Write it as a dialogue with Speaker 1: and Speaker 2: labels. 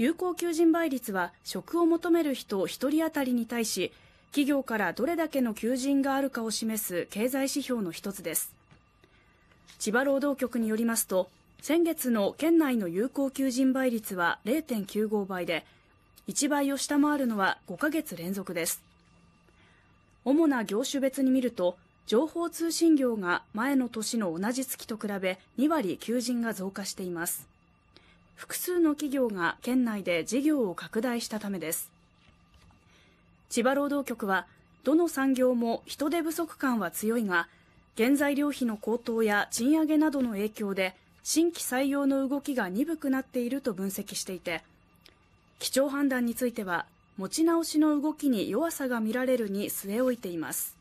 Speaker 1: 有効求人倍率は職を求める人1人当たりに対し企業からどれだけの求人があるかを示す経済指標の一つです千葉労働局によりますと先月の県内の有効求人倍率は0.95倍で1倍を下回るのは5ヶ月連続です主な業種別に見ると情報通信業が前の年の同じ月と比べ2割求人が増加しています複数の企業が県内で事業を拡大したためです千葉労働局はどの産業も人手不足感は強いが原材料費の高騰や賃上げなどの影響で新規採用の動きが鈍くなっていると分析していて基調判断については持ち直しの動きに弱さが見られるに据え置いています